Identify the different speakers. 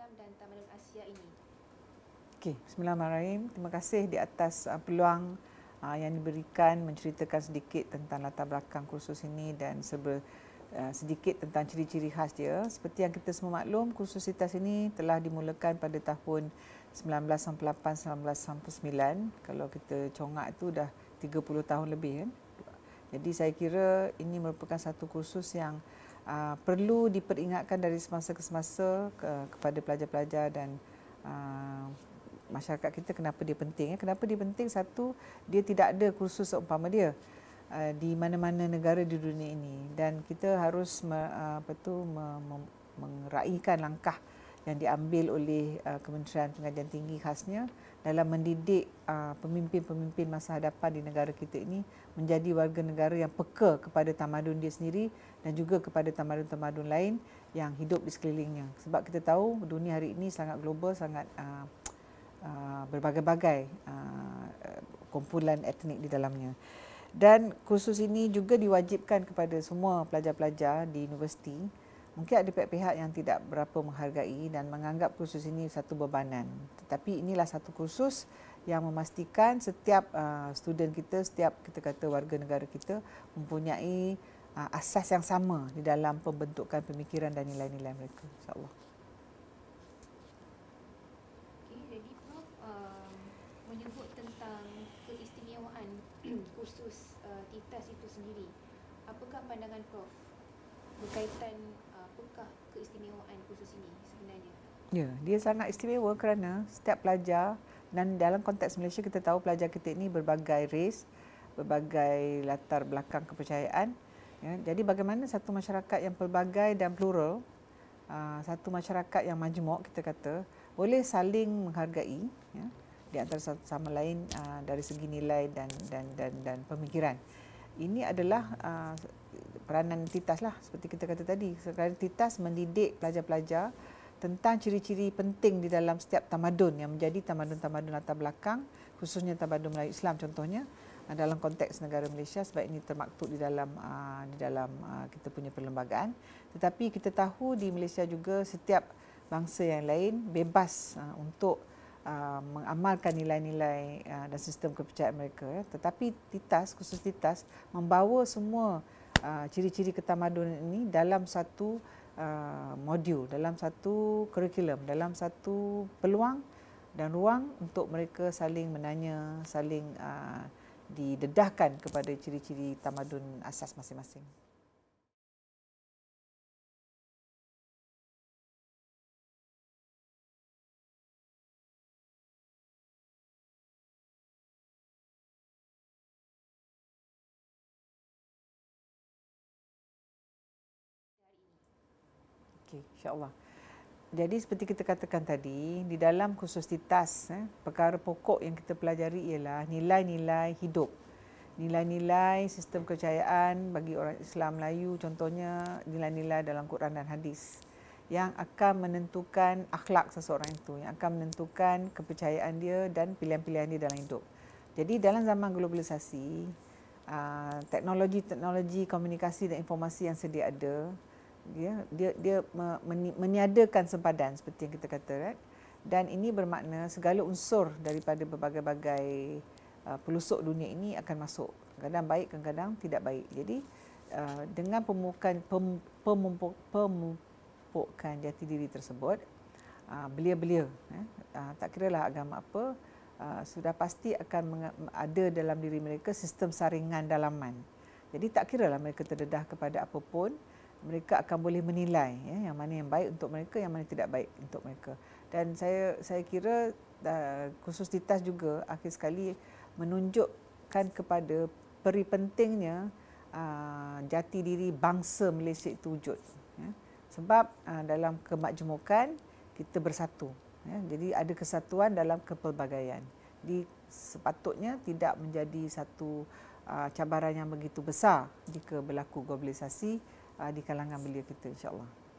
Speaker 1: Islam dan Tamadun Asia ini? Okey, Bismillahirrahmanirrahim. Terima kasih di atas uh, peluang uh, yang diberikan menceritakan sedikit tentang latar belakang kursus ini dan seber, uh, sedikit tentang ciri-ciri khas dia. Seperti yang kita semua maklum, kursus ITAS ini telah dimulakan pada tahun 1998-1999. Kalau kita congak itu dah 30 tahun lebih. Kan? Jadi saya kira ini merupakan satu kursus yang Uh, perlu diperingatkan dari semasa ke semasa kepada pelajar-pelajar dan uh, masyarakat kita kenapa dia penting. Ya, kenapa dia penting? Satu, dia tidak ada kursus seumpama dia uh, di mana-mana negara di dunia ini dan kita harus apa tu, me, meraihkan langkah yang diambil oleh Kementerian Pengajian Tinggi khasnya dalam mendidik uh, pemimpin-pemimpin masa hadapan di negara kita ini menjadi warga negara yang peka kepada tamadun dia sendiri dan juga kepada tamadun-tamadun lain yang hidup di sekelilingnya. Sebab kita tahu dunia hari ini sangat global, sangat uh, uh, berbagai-bagai uh, kumpulan etnik di dalamnya. Dan kursus ini juga diwajibkan kepada semua pelajar-pelajar di universiti mungkin ada pihak-pihak yang tidak berapa menghargai dan menganggap kursus ini satu bebanan. Tetapi inilah satu kursus yang memastikan setiap uh, student kita, setiap kita kata warga negara kita mempunyai uh, asas yang sama di dalam pembentukan pemikiran dan nilai-nilai mereka. InsyaAllah. Um, kursus uh, TITAS e itu sendiri. Apakah pandangan Prof berkaitan apakah keistimewaan kursus ini sebenarnya? Ya, dia sangat istimewa kerana setiap pelajar dan dalam konteks Malaysia kita tahu pelajar kita ini berbagai race, berbagai latar belakang kepercayaan. Ya, jadi bagaimana satu masyarakat yang pelbagai dan plural, ah, satu masyarakat yang majmuk kita kata, boleh saling menghargai ya, di antara satu sama lain ah, dari segi nilai dan dan dan dan pemikiran. Ini adalah ah, peranan titas lah seperti kita kata tadi. Sekarang titas mendidik pelajar-pelajar tentang ciri-ciri penting di dalam setiap tamadun yang menjadi tamadun-tamadun latar belakang khususnya tamadun Melayu Islam contohnya ah, dalam konteks negara Malaysia sebab ini termaktub di dalam ah, di dalam ah, kita punya perlembagaan tetapi kita tahu di Malaysia juga setiap bangsa yang lain bebas untuk mengamalkan nilai-nilai dan sistem kepercayaan mereka tetapi titas khusus titas membawa semua Uh, ciri-ciri ketamadun ini dalam satu uh, modul, dalam satu kurikulum, dalam satu peluang dan ruang untuk mereka saling menanya, saling uh, didedahkan kepada ciri-ciri tamadun asas masing-masing. Okey, insyaAllah. Jadi seperti kita katakan tadi, di dalam khusus titas, eh, perkara pokok yang kita pelajari ialah nilai-nilai hidup. Nilai-nilai sistem kepercayaan bagi orang Islam Melayu, contohnya nilai-nilai dalam Quran dan Hadis yang akan menentukan akhlak seseorang itu, yang akan menentukan kepercayaan dia dan pilihan-pilihan dia dalam hidup. Jadi dalam zaman globalisasi, ah, teknologi-teknologi komunikasi dan informasi yang sedia ada, ya dia dia meniadakan sempadan seperti yang kita kata right? dan ini bermakna segala unsur daripada berbagai-bagai uh, pelusuk dunia ini akan masuk kadang baik kadang tidak baik jadi uh, dengan pemupukan pem, pemumpuk, pemumpukan jati diri tersebut uh, belia-belia eh, uh, tak kiralah agama apa uh, sudah pasti akan ada dalam diri mereka sistem saringan dalaman jadi tak kira lah mereka terdedah kepada apapun mereka akan boleh menilai ya, yang mana yang baik untuk mereka, yang mana tidak baik untuk mereka. Dan saya saya kira uh, khusus di TAS juga akhir sekali menunjukkan kepada peri pentingnya uh, jati diri bangsa Malaysia itu wujud. Ya. Sebab uh, dalam kemakmukan kita bersatu. Ya. Jadi ada kesatuan dalam kepelbagaian. Jadi sepatutnya tidak menjadi satu uh, cabaran yang begitu besar jika berlaku globalisasi. Ah, di kalangan belia kita insyaAllah.